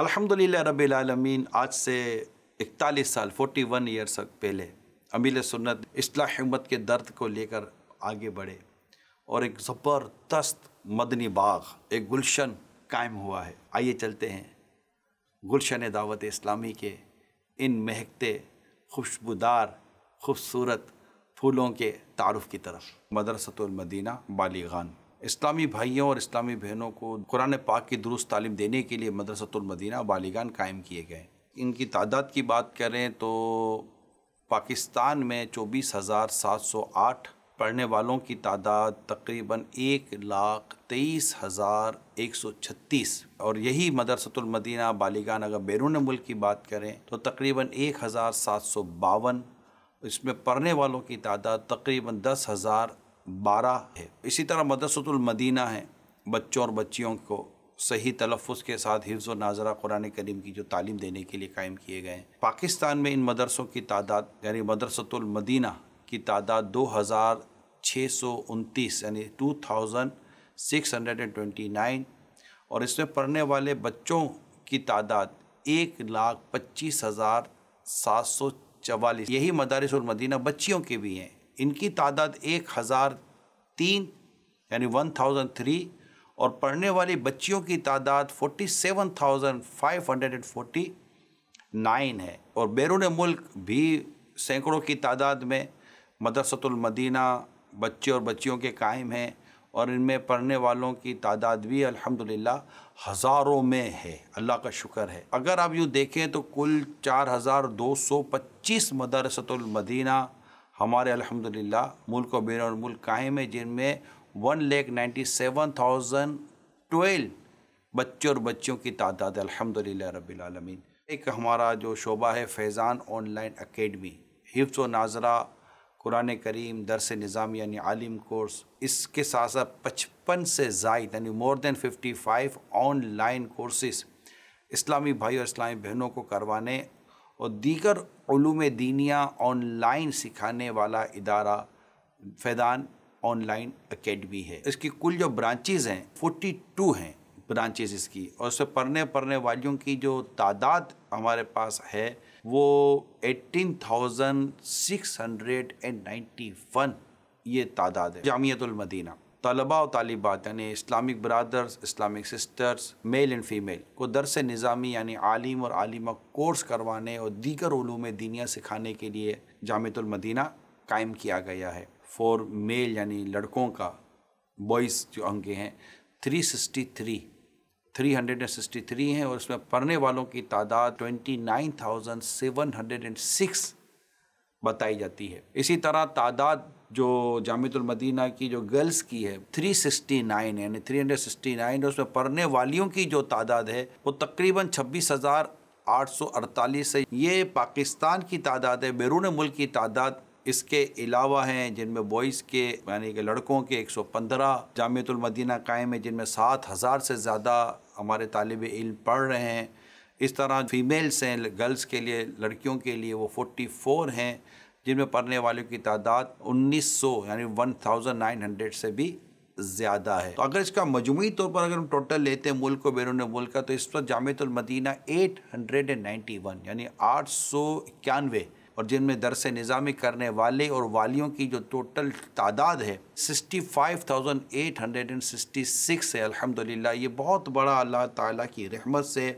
अल्हम्दुलिल्लाह रब्बिल आलमीन आज से 41 साल 41 वन ईयर्स पहले अमील सुन्नत इसला के दर्द को लेकर आगे बढ़े और एक ज़बरदस्त मदनी बाग एक गुलशन कायम हुआ है आइए चलते हैं गुलशन दावत इस्लामी के इन महकते खुशबूदार खूबसूरत फूलों के तारफ़ की तरफ मदरसतुलमदीना बालीगान इस्लामी भाइयों और इस्लामी बहनों को कुरान पाक की दुरुस्त तालीम देने के लिए मदरसतुलमदीना बालिगान कायम किए गए इनकी तादाद की बात करें तो पाकिस्तान में चौबीस हज़ार सात सौ आठ पढ़ने वालों की तादाद तकरीबन एक लाख तेईस हज़ार एक सौ छत्तीस और यही मदरसतुलमदीना बालिगान अगर बैरून मुल्क की बात करें तो तकरीबन एक हज़ार सात सौ बावन इसमें पढ़ने वालों की तादाद तकरीबन दस हज़ार बारह है इसी तरह मदरसतुलमदीना है बच्चों और बच्चियों को सही तलफ़ के साथ हिफ्ज़ और नाजरा कुरान करीम की जो तालीम देने के लिए कायम किए गए हैं पाकिस्तान में इन मदरसों की तादाद यानी मदरसतुलमदीना की तादाद दो हज़ार छः सौ उनतीस यानी two thousand six hundred and twenty nine और इसमें पढ़ने वाले बच्चों की तादाद एक लाख पच्चीस हज़ार सात सौ चवालीस यही मदारसमदीना बच्चियों के भी हैं इनकी तादाद एक हज़ार तीन यानी वन थाउजेंड थ्री और पढ़ने वाली बच्चियों की तादाद forty seven thousand five hundred and forty nine है और बैरून मुल्क भी सैकड़ों की तादाद में मदरसतुलमदीना बच्चे और बच्चियों के कायम हैं और इनमें पढ़ने वालों की तादाद भी अल्हम्दुलिल्लाह हज़ारों में है अल्लाह का शुक्र है अगर आप यूँ देखें तो कुल चार हज़ार दो सौ पच्चीस मदरसतुलमदीना हमारे अल्हम्दुलिल्लाह मुल्क और बैरून मुल्क कायम है जिनमें वन लेख नाइन्टी सेवन थाउजेंड ट्वेल्व बच्चों और बच्चों की तादाद अलहमदिल्ला रबालमीन एक हमारा जो शोबा है फैज़ान ऑनलाइन अकेडमी हिफ्स व नाजरा कुरान करीम दरस निज़ाम यानी आलिम कोर्स इसके साथ साथ पचपन से जायद यानी more than fifty five online courses इस्लामी भाई और इस्लामी बहनों को करवाने और दीगर ूम दीनिया ऑनलाइन सिखाने वाला इदारा फैदान ऑनलाइन अकेडमी है इसकी कुल जो ब्रांचेज़ हैं 42 हैं ब्रांचेज़ इसकी और उससे पढ़ने पढ़ने वालियों की जो तादाद हमारे पास है वो 18,691 ये तादाद है जामियतुल मदीना तलबा और तालिबात यानी Islamic brothers Islamic sisters male and female को दरस निज़ामी यानी आलिम और आलिमा कोर्स करवाने और दीगर ूम दीनिया सिखाने के लिए जामतुलमदीना कायम किया गया है फॉर मेल यानी लड़कों का बॉयज़ जो अंगे हैं three sixty three three hundred and sixty three हैं और उसमें पढ़ने वालों की तादाद twenty nine thousand seven hundred and six बताई जाती है इसी तरह तादाद जो मदीना की जो गर्ल्स की है 369 यानी 369 उसमें पढ़ने वालियों की जो तादाद है वो तकरीबन छब्बीस हज़ार आठ सौ अड़तालीस है ये पाकिस्तान की तादाद है बैरून मुल्क की तादाद इसके अलावा हैं जिनमें बॉयज़ के यानी कि लड़कों के 115 जामियतुलमदीना कायम है जिनमें सात हज़ार से ज़्यादा हमारे तालब इल पढ़ रहे हैं इस तरह फीमेल्स हैं गर्ल्स के लिए लड़कियों के लिए वो 44 हैं जिनमें पढ़ने वालों की तादाद 1900 यानी 1900 से भी ज़्यादा है तो अगर इसका मजमू तौर पर अगर हम टोटल लेते हैं मुल्क और बैरून मुल्क का तो इस पर Jamiatulmadina eight hundred and ninety one यानी आठ सौ इक्यानवे और जिनमें दरस निज़ामी करने वाले और वालियों की जो टोटल तादाद है sixty five thousand eight hundred and sixty six है अल्हम्दुलिल्लाह ये बहुत बड़ा अल्लाह ताला की रहमत से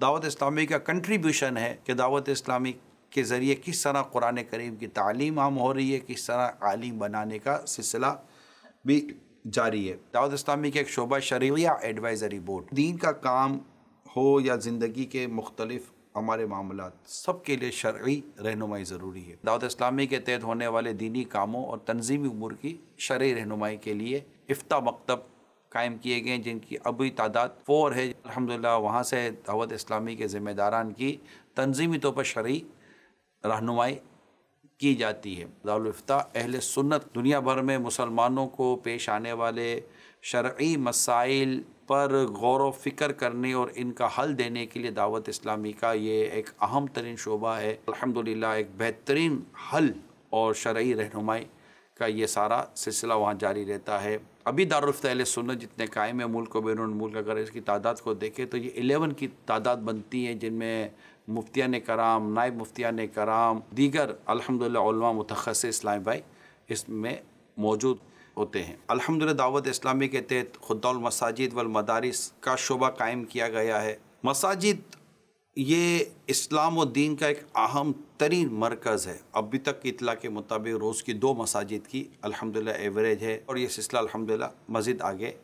दावत इस्लामी का कंट्रीब्यूशन है कि दावत इस्लामी के ज़रिए किस तरह कुरान करीम की तालीम आम हो रही है किस तरह आलिम बनाने का सिलसिला भी जारी है दावत इस्लामी के एक शोबा शरिया एडवाइज़री बोर्ड दीन का काम हो या ज़िंदगी के मुख्तलिफ हमारे मामला सब के लिए शर्य रहनुमाई ज़रूरी है दाऊद इस्लामी के तहत होने वाले दीनी कामों और तनजीमी उमूर की शर्य रहनुमाई के लिए इफ्ता मकतब कायम किए गए जिनकी अभी तादाद फोर है अलहमदिल्ला वहाँ से दावत इस्लामी के ज़िम्मेदारान की तनजीमी तौर पर शर्य रहनुमाई की जाती है दारुलफ्ता अहल सुन्नत दुनिया भर में मुसलमानों को पेश आने वाले शर्य मसाइल पर गौर व फिक्र करने और इनका हल देने के लिए दावत इस्लामी का ये एक अहम तरीन शोबा है अलहमदिल्ला एक बेहतरीन हल और शर्य रहनुमाई का ये सारा सिलसिला वहाँ जारी रहता है अभी अहल सुन्नत जितने कायम है मुल्क व बैरून मुल्क अगर इसकी तादाद को देखें तो ये एलेवन की तादाद बनती है जिनमें ने कराम नायब ने कराम दीगर अलहमदिल्ला मतखस इस्लाम भाई इसमें मौजूद होते हैं अलहमदिल्ला दावत इस्लामी के तहत खुदालमसाजिद मसाजिद का शोबा कायम किया गया है मसाजिद ये इस्लाम और दीन का एक अहम तरीन मरकज़ है अभी तक की इतला के मुताबिक रोज़ की दो मसाजिद की अलहमदिल्ला एवरेज है और ये सिलसिला अलहमदिल्ला मज़ीद आगे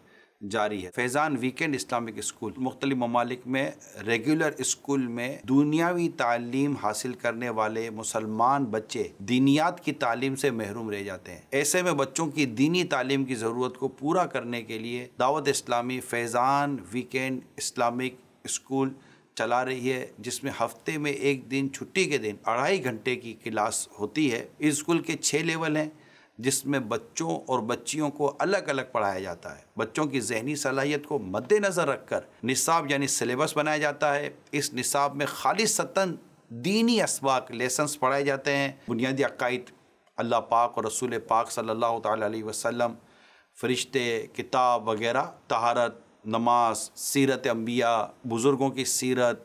जारी है फैज़ान वीकेंड इस्लामिक स्कूल मुख्तलि ममालिक में रेगुलर स्कूल में दुनियावी तालीम हासिल करने वाले मुसलमान बच्चे दीनियात की तालीम से महरूम रह जाते हैं ऐसे में बच्चों की दीनी तालीम की ज़रूरत को पूरा करने के लिए Dawat Islami Faizan weekend Islamic school चला रही है जिसमें हफ्ते में एक दिन छुट्टी के दिन अढ़ाई घंटे की क्लास होती है इस स्कूल के छः लेवल हैं जिसमें बच्चों और बच्चियों को अलग अलग पढ़ाया जाता है बच्चों की जहनी सलाहियत को मद्देनज़र रखकर निसाब यानी सिलेबस बनाया जाता है इस निसाब में खाली सतन दीनी इसबाक लेसन्स पढ़ाए जाते हैं बुनियादी अकायद अल्लाह पाक और रसूल पाक सल्लल्लाहु अलैहि वसल्लम फ़रिश्ते किताब वगैरह तहारत नमाज सीरत अम्बिया बुज़ुर्गों की सीरत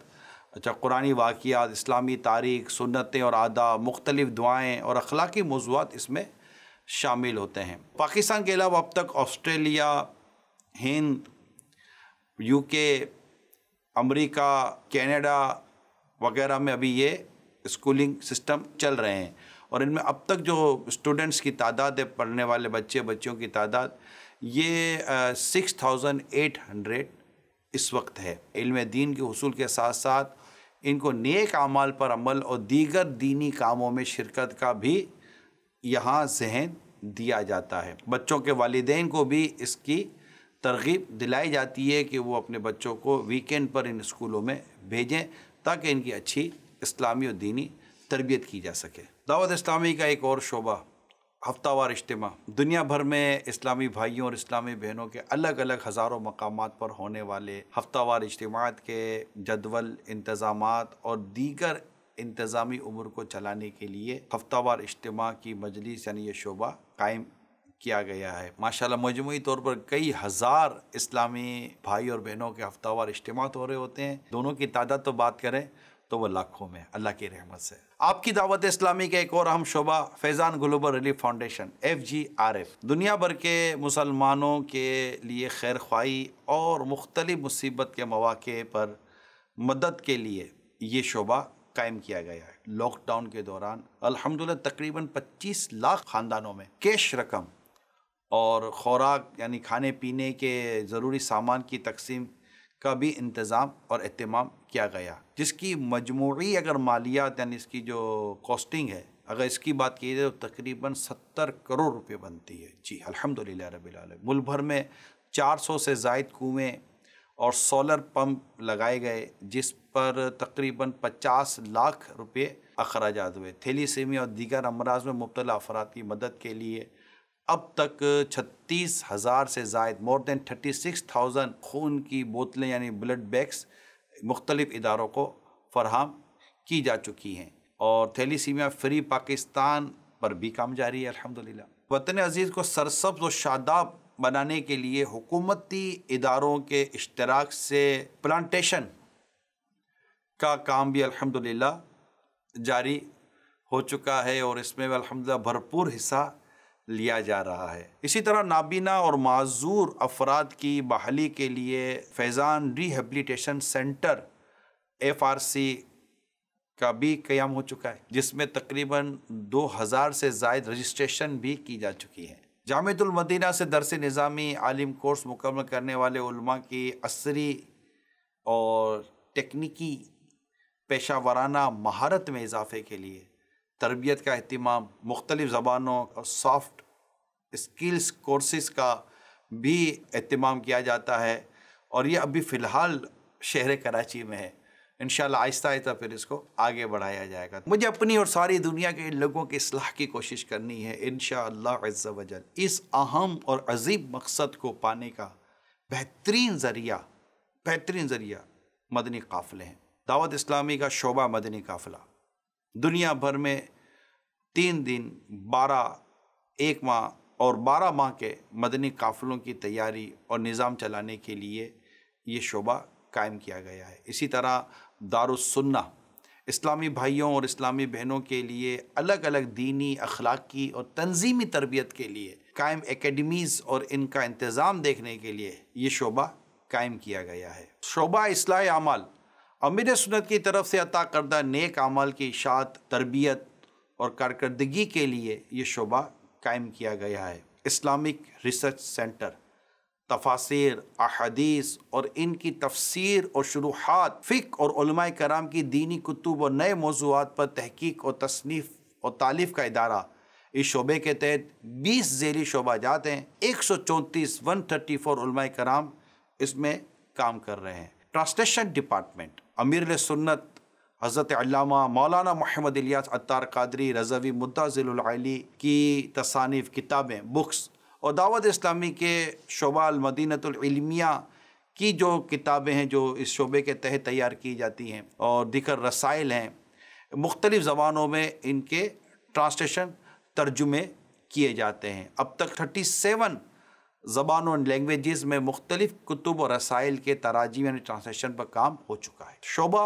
अच्छा कुरानी वाक़ात इस्लामी तारीख सुन्नतें और आदा मुख्तलिफ़ दुआएँ और अखलाकी मौजूद इसमें शामिल होते हैं पाकिस्तान के अलावा अब तक Australia Hind UK America Canada वगैरह में अभी ये स्कूलिंग सिस्टम चल रहे हैं और इनमें अब तक जो स्टूडेंट्स की तादाद है पढ़ने वाले बच्चे बच्चों की तादाद ये सिक्स थाउजेंड एट हंड्रेड इस वक्त है इल्म दीन के हसूल के साथ साथ इनको नेक अमाल पर अमल और दीगर दीनी कामों में शिरकत का भी यहाँ जहन दिया जाता है बच्चों के वालदेन को भी इसकी तरगीब दिलाई जाती है कि वो अपने बच्चों को वीकेंड पर इन स्कूलों में भेजें ताकि इनकी अच्छी इस्लामी और दीनी तरबियत की जा सके दावत इस्लामी का एक और शोबा हफ्तावार इज्तम दुनिया भर में इस्लामी भाइयों और इस्लामी बहनों के अलग अलग हज़ारों मकाम पर होने वाले हफ्तावार इज्तम के जदवल इंतज़ाम और दीगर इंतज़ामी उम्र को चलाने के लिए हफ्तावार इज्तम की मजलिस यानी ये शोबा कायम किया गया है माशाल्लाह मजमू तौर पर कई हज़ार इस्लामी भाई और बहनों के हफ्तावार इज्तम तो हो रहे होते हैं दोनों की तादाद तो बात करें तो वह लाखों में अल्लाह की रहमत से आपकी दावत इस्लामी का एक और अहम शोबा Faizan global relief foundation F G R F दुनिया भर के मुसलमानों के लिए खैर ख्वाही और मुख्तलिफ मुसीबत के मौाक़े पर मदद के लिए ये शोबा कायम किया गया है लॉकडाउन के दौरान अल्हम्दुलिल्लाह तकरीबन 25 लाख ख़ानदानों में कैश रकम और ख़ुराक यानी खाने पीने के ज़रूरी सामान की तकसीम का भी इंतज़ाम और अहतमाम किया गया जिसकी मजमू अगर मालियात यानी इसकी जो कॉस्टिंग है अगर इसकी बात की जाए तो तकरीबन सत्तर करोड़ रुपये बनती है जी अलहमदिल्ला रबी मुल्क भर में चार सौ से जायद कुएँ और सोलर पंप लगाए गए जिस पर तकरीबन 50 लाख रुपए अखराज हुए थैलीसीमिया और दीगर अमराज में मुबतला अफराद की मदद के लिए अब तक छत्तीस हज़ार से जायद more than thirty six thousand खून की बोतलें यानी ब्लड बैग्स मुख्तलिफ इदारों को फरहम की जा चुकी हैं और थैलीसीमिया फ्री पाकिस्तान पर भी काम जारी है अलहमदिल्ला वतन अजीज़ को सरसब्ज और शादाब बनाने के लिए हुकूमती इदारों के इश्तराक से प्लांटेशन का काम भी अल्हम्दुलिल्लाह जारी हो चुका है और इसमें अल्हम्दुलिल्लाह भरपूर हिस्सा लिया जा रहा है इसी तरह नाबीना और माजूर अफराद की बहाली के लिए Faizan rehabilitation centre F R C का भी क़याम हो चुका है जिसमें तकरीबन 2000 से जायद रजिस्ट्रेशन भी की जा चुकी है जामतुलमदीना से दरस निज़ामी आलिम कोर्स मुकम्मल करने वाले की असरी और तकनीकी पेशा वाराना महारत में इजाफे के लिए तरबियत का अहतमाम मुख्तलिफ़ ज़बानों और सॉफ्ट स्किल्स कोर्सेस का भी अहतमाम किया जाता है और ये अभी फ़िलहाल शहर कराची में है इन आहिस्ता आहिस्ता फिर इसको आगे बढ़ाया जाएगा मुझे अपनी और सारी दुनिया के लोगों की असलाह की कोशिश करनी है इन शजल इस अहम और अजीब मकसद को पाने का बेहतरीन ज़रिया बेहतरीन ज़रिया मदनी काफ़िले हैं दावत इस्लामी का शोबा मदनी काफ़िला दुनिया भर में तीन दिन बारह एक माह और बारह माह के मदनी काफ़िलों की तैयारी और निज़ाम चलाने के लिए ये शोबा कायम किया गया है इसी तरह दारुसन्ना इस्लामी भाइयों और इस्लामी बहनों के लिए अलग अलग दीनी अखलाकी और तंजीमी तरबियत के लिए कायम एकेडमीज़ और इनका इंतज़ाम देखने के लिए ये शोबा कायम किया गया है शोबा असलाह अमल अमीर सुनत की तरफ से अता करदा नेक अमल की इशात तरबियत और कारकर्दगी के लिए ये शोबा कायम किया गया है इस्लामिक रिसर्च सेंटर तफासिर अहदीस और इनकी तफसीर और शुरुआत फ़िक और कराम की दीनी कुतुब और नए मौजूद पर तहकीक और तसनीफ़ और तालीफ का इदारा इस शोबे के तहत बीस शोबा जाते हैं एक सौ चौंतीस वन थर्टी फोर कराम इसमें काम कर रहे हैं ट्रांसलेशन डिपार्टमेंट अमीर सुन्नत हज़रत अल्लामा मौलाना मोहम्मद इलियास अत्तार कादरी रजवी मुद्दाजिली की तसानीफ़ किताबें बुक्स और दावत इस्लामी के शोबा अलमदीनतमिया की जो किताबें हैं जो इस शोबे के तहत तैयार की जाती हैं और दिकर रसाइल हैं मुख्तलिफ़ ज़बानों में इनके ट्रांसलेशन तर्जुमे किए जाते हैं अब तक थर्टी सेवन ज़बान लैंग्वेज़ में मुख्तलिफ़ कुतुब और रसाइल के तराजी यानी ट्रांसलेशन पर काम हो चुका है शोबा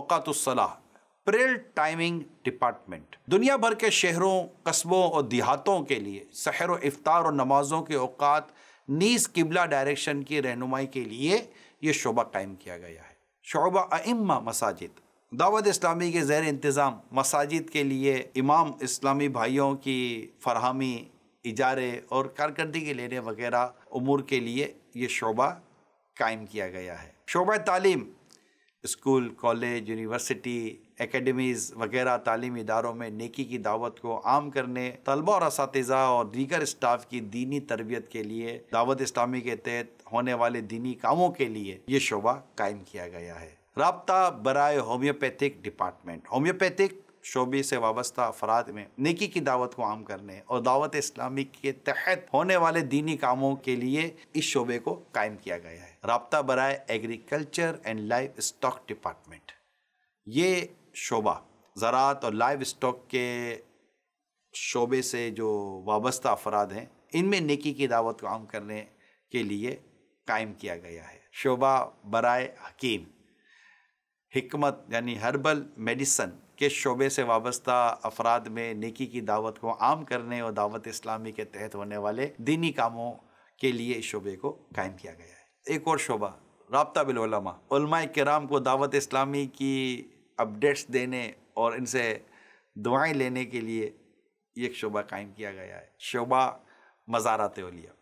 अवतसलाह अप्रैल टाइमिंग डिपार्टमेंट दुनिया भर के शहरों कस्बों और देहातों के लिए सहर व इफ्तार और नमाजों के अवकात नीस किबला डायरेक्शन की रहनुमाई के लिए ये शोबा कायम किया गया है शोबा अम्मा मसाजिद दावत इस्लामी के जैर इंतज़ाम मसाजिद के लिए इमाम इस्लामी भाइयों की फरहमी इजारे और कारकर्दगी के लेने वगैरह उमूर के लिए ये शोबा कायम किया गया है शोबा तालीम स्कूल कॉलेज यूनिवर्सिटी एकेडमीज़ वगैरह तालीमी इदारों में नेकी की दावत को आम करने तलबा और इस और दीगर स्टाफ की दीनी तरबियत के लिए दावत इस्लामी के तहत होने वाले दीनी कामों के लिए ये शोबा कायम किया गया है रबता बरए होम्योपैथिक डिपार्टमेंट होम्योपैथिक शोबे से वाबस्ता अफराद में नेकी की दावत को आम करने और दावत इस्लामी के तहत होने वाले दीनी कामों के लिए इस शोबे को कायम किया गया है रबता बरए agriculture and livestock department ये शोबा ज़रात और लाइव स्टॉक के शोबे से जो वाबस्ता अफराद हैं इनमें नेकी की दावत को आम करने के लिए कायम किया गया है शोबा बरए हकीम हमत यानी हर्बल मेडिसन के शोबे से वाबस्ता अफराद में नेकी की दावत को आम करने और दावत इस्लामी के तहत होने वाले दीनी कामों के लिए इस शोबे को कायम किया गया है एक और शोबा रबता बिलमा कराम को दावत इस्लामी की अपडेट्स देने और इनसे दुआएं लेने के लिए एक शोबा कायम किया गया है शोबा मज़ारात ओलिया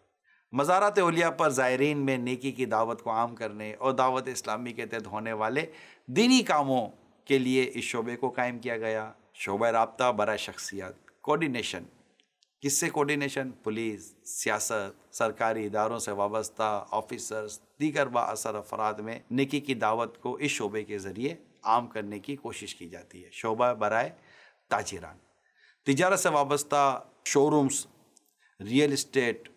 मज़ारात ओलिया पर ज़ायरीन में नेकी की दावत को आम करने और दावत इस्लामी के तहत होने वाले दीनी कामों के लिए इस शोबे को कायम किया गया शोबा रबता बर शख्सियत कोऑर्डिनेशन किससे कोऑर्डिनेशन पुलिस सियासत सरकारी इदारों से वाबस्ता ऑफिसर्स दीगर बासर अफराद में निकी की दावत को इस शोबे के ज़रिए आम करने की कोशिश की जाती है शोबा बरए ताजीरान तजारत से वाबस्ता showrooms real estate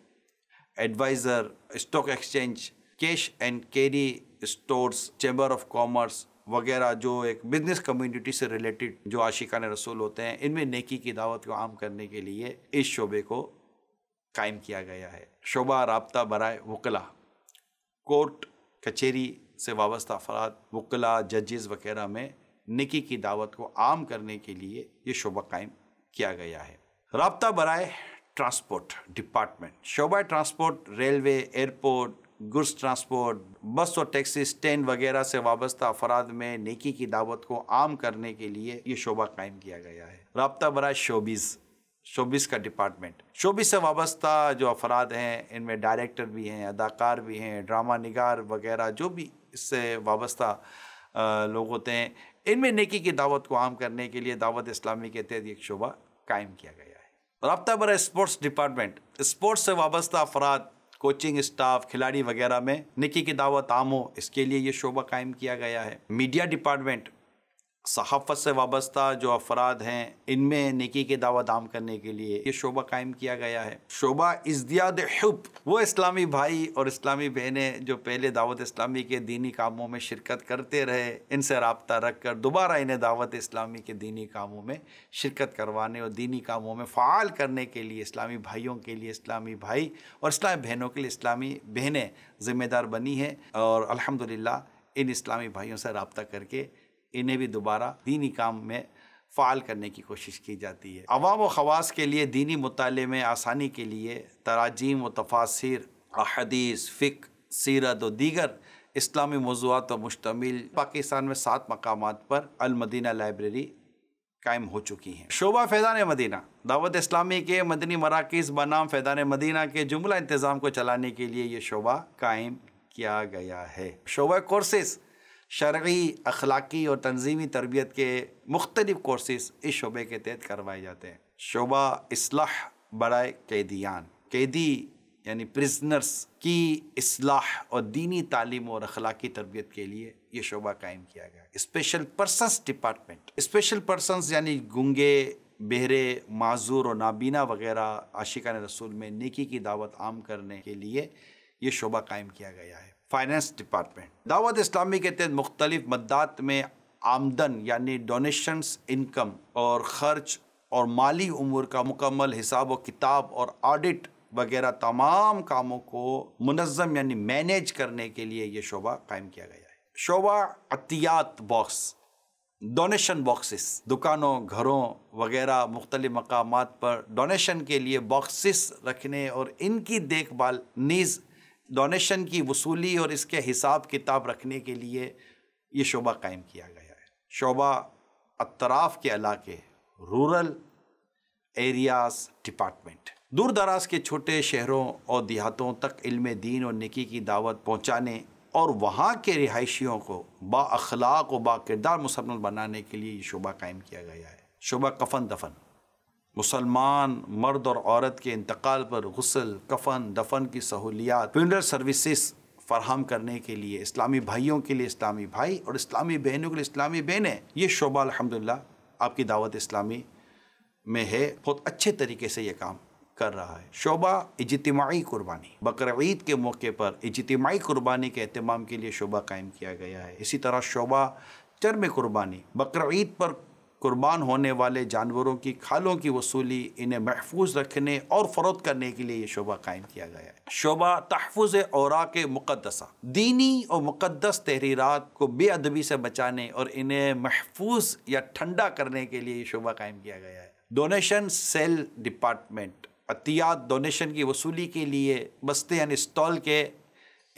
advisor stock exchange cash and carry stores chamber of commerce वगैरह जो एक बिजनेस कम्युनिटी से रिलेटेड जो आशिकान रसूल होते हैं इनमें नेकी की दावत को आम करने के लिए इस शोबे को कायम किया गया है शोबा रबता बरए वकला कोर्ट कचहरी से वाबस्ता अफराद वकला जजेज़ वगैरह में निकी की दावत को आम करने के लिए ये शोबा कायम किया गया है रबता बरए ट्रांसपोर्ट डिपार्टमेंट शोबा transport railway airport goods transport bus और टैक्सी स्टैंड वगैरह से वाबस्ता अफराद में नेकी की दावत को आम करने के लिए ये शोबा कायम किया गया है रबता बरए शोबीज़ शोबिस का डिपार्टमेंट शोबिस से वाबस्ता जो अफराद हैं इनमें डायरेक्टर भी हैं अदाकार भी हैं ड्रामा निगार वगैरह जो भी इससे वाबस्ता लोग होते हैं इनमें नेकी की दावत को आम करने के लिए दावत इस्लामी के तहत एक शोबा कायम किया गया है रबता बर स्पोर्ट्स डिपार्टमेंट स्पोर्ट्स से वाबस्ता अफराद कोचिंग स्टाफ खिलाड़ी वगैरह में निकी की दावत आम हो इसके लिए ये शोबा कायम किया गया है मीडिया डिपार्टमेंट सहाफ़त से वाबस्ता जो अफराद हैं इनमें नेकी के दावा दाम करने के लिए ये शोबा कायम किया गया है शोबा इजियाद हब वो इस्लामी भाई और इस्लामी बहनें जो पहले दावत इस्लामी के दीनी कामों में शिरकत करते रहे इनसे रबता रख कर दोबारा इन्हें दावत इस्लामी के दीनी कामों में शिरकत करवाने और दीनी कामों में फ़ाल करने के लिए इस्लामी भाइयों के लिए इस्लामी भाई और इस्लामी बहनों के लिए इस्लामी बहनें ज़िम्मेदार बनी हैं और अलहमदिल्ला इन इस्लामी भाइयों से रबता करके इन्हें भी दोबारा दीनी काम में फ़ाल करने की कोशिश की जाती है अवाम व खवास के लिए दीनी मुताले में आसानी के लिए तराजीम व तफासिर अहदीस फ़िक सीरत व दीगर इस्लामी मौजूद पर मुश्तमिल पाकिस्तान में सात मकाम पर अलमदीना लाइब्रेरी कायम हो चुकी हैं शोबा फैदान मदीना दावत इस्लामी के मदनी मराकज़ बनाम फैदान मदीना के जुमला इंतज़ाम को चलाने के लिए ये शोबा कायम किया गया है शोबा कोर्सेस शर्य अखलाकी और तनजीमी तरबियत के मुख्तलिफ कोर्सेस इस शोबे के तहत करवाए जाते हैं शोबा असलाह बड़ा कैदियान कैदी यानी प्रिजनर्स की असलाह और दीनी तालीम और अखलाकी तरबियत के लिए ये शोबा कायम किया गया special persons department special persons यानी गुंगे बहरे माजूर और नाबीना वगैरह आशिका रसूल में नेकी की दावत आम करने के लिए ये शोबा कायम किया गया है फाइनेंस डिपार्टमेंट दावत इस्लामी के तहत मुख्तलिफ मदद में आमदन यानी डोनेशंस इनकम और ख़र्च और माली उमूर का मुकम्मल हिसाब व किताब और ऑडिट वगैरह तमाम कामों को मुनज़म यानी मैनेज करने के लिए ये शोबा कायम किया गया है शोबा अतियात बॉक्स डोनेशन बॉक्सेस दुकानों घरों वगैरह मुख्तलि मकाम पर डोनेशन के लिए बॉक्सेस रखने और इनकी देखभाल नीज़ डोनेशन की वसूली और इसके हिसाब किताब रखने के लिए ये शोबा कायम किया गया है शोबा अतराफ़ के इलाके रूरल एरियाज़ डिपार्टमेंट दूर दराज के छोटे शहरों और देहातों तक इल्म दीन और निकी की दावत पहुँचाने और वहाँ के रिहाइशियों को बाखलाक व किरदार मुसमल बनाने के लिए ये शोबा कायम किया गया है शोबा कफन दफन मुसलमान मर्द और औरत के इंतकाल पर गसल कफन दफन की सहूलियात फ्यूनरल सर्विसेस फराहम करने के लिए इस्लामी भाइयों के लिए इस्लामी भाई और इस्लामी बहनों के लिए इस्लामी बहनें ये शोबा अलहमदिल्ला आपकी दावत इस्लामी में है बहुत अच्छे तरीके से ये काम कर रहा है शोबा इजतमाही कुर्बानी बकर के मौके पर इजतमाही कुर्बानी के अहतमाम के लिए शोबा कायम किया गया है इसी तरह शोबा चरम कुर्बानी बकर पर कुर्बान होने वाले जानवरों की खालों की वसूली इन्हें महफूज रखने और फरोख करने के लिए ये शोबा कायम किया गया है शोबा तहफ़ और के मुकदसा दीनी और मुकदस तहरीरत को बेअदबी से बचाने और इन्हें महफूज या ठंडा करने के लिए ये शोबा कायम किया गया है डोनेशन सेल डिपार्टमेंट अतियात डोनेशन की वसूली के लिए बस्ते यानी स्टॉल के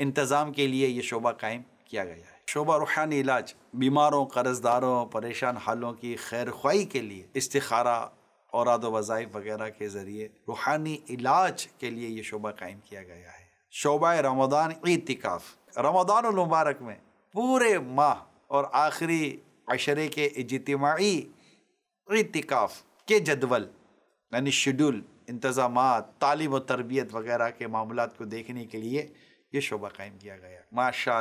इंतज़ाम के लिए ये शोबा कायम किया गया है शोबा रूहानी इलाज बीमारों कर्जदारों परेशान हालों की खैर ख्वाही के लिए इस्तारा और वज़ाइफ वगैरह के ज़रिए रूहानी इलाज के लिए ये शोबा कायम किया गया है शोबा रमदान इतिकाफ़ रमदान मुबारक में पूरे माह और आखिरी अशरे के इजतमाही इतिकाफ़ के जदवल यानी शेड्यूल इंतज़ाम तालीम और तरबियत वगैरह के मामला को देखने के लिए ये शोबा कायम किया गया माशा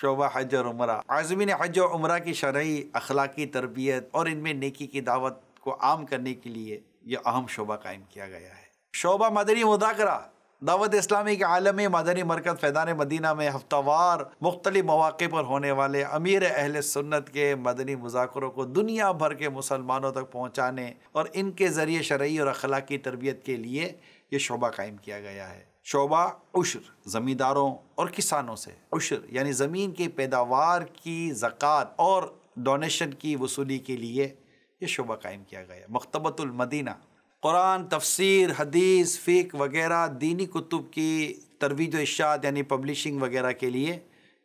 शोबा हज और उम्र ने हज और उम्र की शरय अखलाकी तरबियत और इनमें नेकी की दावत को आम करने के लिए यह अहम शोबा कायम किया गया है शोबा मदनी मुदाकरा दावत इस्लामी के आलम मदनी मरकज़ फैदान मदीना में हफ्तावार मुख्तलि मौाक़े पर होने वाले अमीर अहल सुन्नत के मदनी मुजाकरों को दुनिया भर के मुसलमानों तक पहुँचाने और इनके ज़रिए शरा और अखलाकी तरबियत के लिए ये शोबा कायम किया गया है शोबा उश्र ज़मींदारों और किसानों से उश्र यानी ज़मीन की पैदावार की ज़क़़त और डोनेशन की वसूली के लिए ये शोबा कायम किया गया मकतबतुलमदीना कुरान तफसीर हदीस फ़िक वगैरह दीनी कुतुब की तरवीज इशात यानी पब्लिशिंग वगैरह के लिए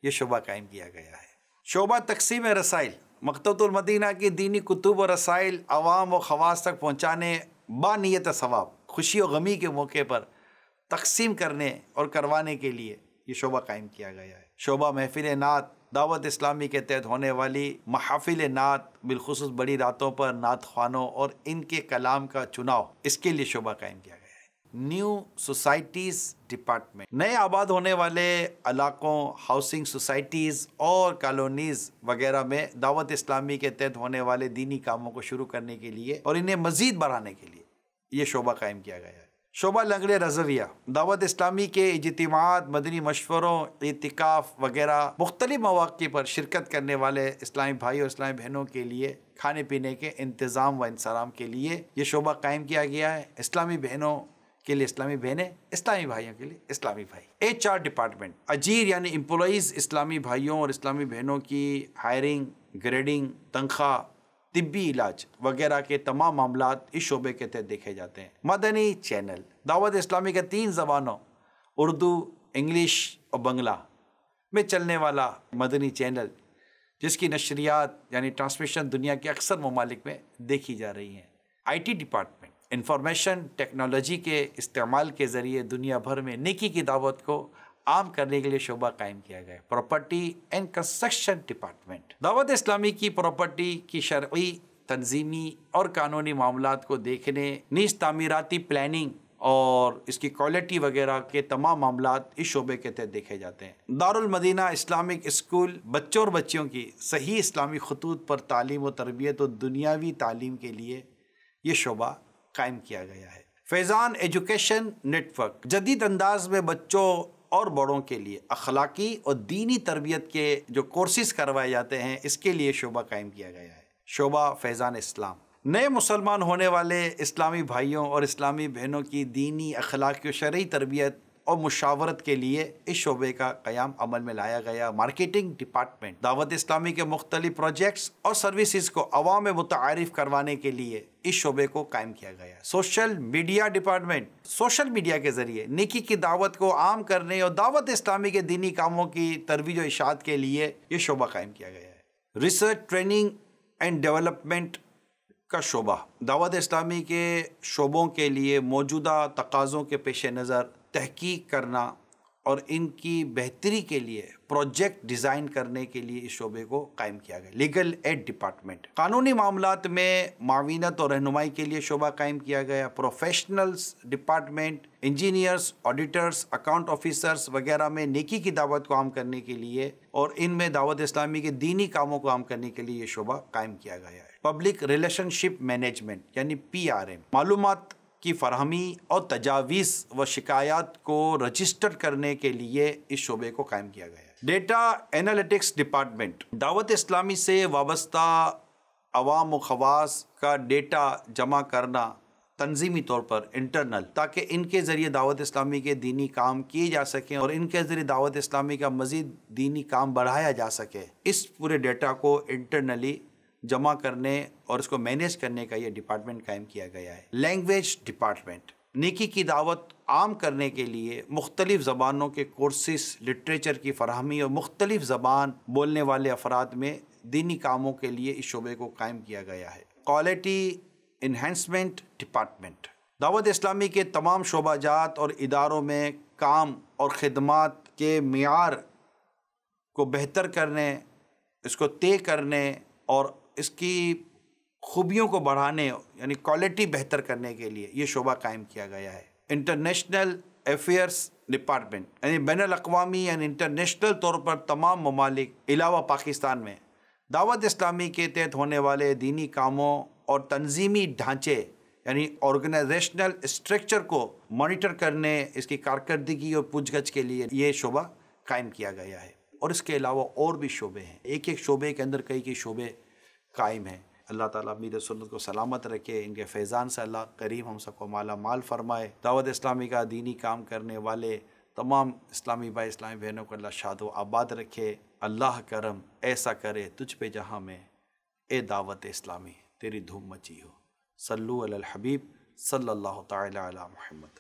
ये शोबा कायम किया गया है शोबा तकसीम रसाइल मकतबतुलमदीना की दीनी कुतुब और रसाइल आवाम व खवास तक पहुँचाने बानियत सवाब खुशी व गमी के मौके पर तकसीम करने और करवाने के लिए ये शोबा कायम किया गया है शोबा महफिल नात दावत इस्लामी के तहत होने वाली महाफिल नात बिलखसूस बड़ी रातों पर नात खानों और इनके कलाम का चुनाव इसके लिए शोबा कायम किया गया है न्यू सोसाइटीज़ डिपार्टमेंट नए आबाद होने वाले इलाकों हाउसिंग सोसाइटीज़ और कॉलोनीज़ वगैरह में दावत इस्लामी के तहत होने वाले दीनी कामों को शुरू करने के लिए और इन्हें मज़ीद बढ़ाने के लिए ये शोबा कायम किया गया है शोभा लंगड़े रजविया दावत इस्लामी के इजतमात मदनी मशवरों इतिकाफ़ वगैरह मुख्तलि मौाक़े पर शिरकत करने वाले इस्लामी भाई और इस्लामी बहनों के लिए खाने पीने के इंतज़ाम व इंसराम के लिए ये शोबा कायम किया गया है इस्लामी बहनों के लिए इस्लामी बहनें इस्लामी भाइयों के लिए इस्लामी भाई एच आर डिपार्टमेंट अजीर यानी एम्प्लॉज़ इस्लामी भाइयों और इस्लामी बहनों की हायरिंग ग्रेडिंग तनख्वाह तिब्बी इलाज वगैरह के तमाम मामला इस शोबे के तहत देखे जाते हैं मदनी चैनल दावत इस्लामी के तीन जबानों उर्दू इंग्लिश और बंगला में चलने वाला मदनी चैनल जिसकी नशरियात यानी ट्रांसमिशन दुनिया के अक्सर ममालिक में देखी जा रही हैं आईटी डिपार्टमेंट इंफॉर्मेशन टेक्नोलॉजी के इस्तेमाल के ज़रिए दुनिया भर में नेकी की दावत को आम करने के लिए शोबा कायम किया गया प्रॉपर्टी एंड कंस्ट्रक्शन डिपार्टमेंट दावत इस्लामी की प्रॉपर्टी की शर्य तंजीमी और कानूनी मामला को देखने निज तमीराती प्लानिंग और इसकी क्वालिटी वगैरह के तमाम मामला इस शोबे के तहत देखे जाते हैं दारुल मदीना इस्लामिक स्कूल बच्चों और बच्चियों की सही इस्लामी खतूत पर तालीम और तरबियत और दुनियावी तालीम के लिए ये शोबा कायम किया गया है फैज़ान एजुकेशन नेटवर्क जदीद अंदाज में बच्चों और बड़ों के लिए अखलाकी और दीनी तरबियत के जो कोर्सेज़ करवाए जाते हैं इसके लिए शोबा कायम किया गया है शोबा फैज़ान इस्लाम नए मुसलमान होने वाले इस्लामी भाइयों और इस्लामी बहनों की दीनी अखलाकी और शर्य तरबियत और मुशावरत के लिए इस शोबे का क्याम अमल में लाया गया मार्केटिंग डिपार्टमेंट दावत इस्लामी के मुख्तलि प्रोजेक्ट्स और सर्विसेज को अवाम में मुतारफ करवाने के लिए इस शोबे को कायम किया गया social media department social media के जरिए निकी की दावत को आम करने और दावत इस्लामी के दीनी कामों की तरवीज इशात के लिए यह शोबा कायम किया गया है रिसर्च ट्रेनिंग एंड डेवलपमेंट का शोबा दावत इस्लामी के शोबों के लिए मौजूदा तकाज़ों के पेश नज़र तहकीक करना और इनकी बेहतरी के लिए प्रोजेक्ट डिज़ाइन करने के लिए इस शोबे को कायम किया गया लीगल एड डिपार्टमेंट कानूनी मामला में मावीनत और रहनुमाई के लिए शोबा कायम किया गया professionals department engineers auditors account officers वगैरह में नेकी की दावत को आम करने के लिए और इनमें दावत इस्लामी के दीनी कामों को आम करने के लिए ये शोबा कायम किया गया है पब्लिक रिलेशनशिप मैनेजमेंट यानी पी आर एम मालूमत की फरहमी और तजावीज़ व शिकायत को रजिस्टर करने के लिए इस शोबे को कायम किया गया है डेटा एनालिटिक्स डिपार्टमेंट दावत इस्लामी से वाबस्ता अवाम खवास का डेटा जमा करना तंजीमी तौर पर इंटरनल ताकि इनके ज़रिए दावत इस्लामी के दीनी काम किए जा सकें और इनके ज़रिए दावत इस्लामी का मज़ीद दीनी काम बढ़ाया जा सके इस पूरे डेटा को इंटरनली जमा करने और उसको मैनेज करने का यह डिपार्टमेंट कायम किया गया है लैंग्वेज डिपार्टमेंट नेकी की दावत आम करने के लिए मुख्तलिफ़ ज़बानों के कोर्सेस लिटरेचर की फरहमी और मुख्तलिफ़ ज़बान बोलने वाले अफराद में दीनी कामों के लिए इस शोबे को कायम किया गया है क्वालिटी इन्हेंसमेंट डिपार्टमेंट दावत इस्लामी के तमाम शोबाजात और इदारों में काम और ख़दमात के मैार को बेहतर करने इसको तय करने और इसकी खूबियों को बढ़ाने यानी क्वालिटी बेहतर करने के लिए ये शोबा कायम किया गया है इंटरनेशनल अफेयर्स डिपार्टमेंट यानी बैन अवी यानी इंटरनेशनल तौर पर तमाम ममालिक अलावा पाकिस्तान में दावत इस्लामी के तहत होने वाले दीनी कामों और तनजीमी ढांचे यानी ऑर्गेनाइजेशनल स्ट्रक्चर को मॉनिटर करने इसकी कारकर्दगी और पूछगछ के लिए ये शोबा कायम किया गया है और इसके अलावा और भी शोबे हैं एक एक शोबे के अंदर कई कई शोबे कायम है अल्लाह ताला अमीर सुन्नत को सलामत रखे इनके फैज़ान से अल्लाह करीम हम सबको माला माल फरमाए दावत इस्लामी का दीनी काम करने वाले तमाम इस्लामी भाई इस्लामी बहनों को अल्लाह शाद आबाद रखे अल्लाह करम ऐसा करे तुझ पे जहाँ में ए दावत इस्लामी तेरी धूम मची हो सल्लु अल हबीब सल्लल्लाहु ताला अला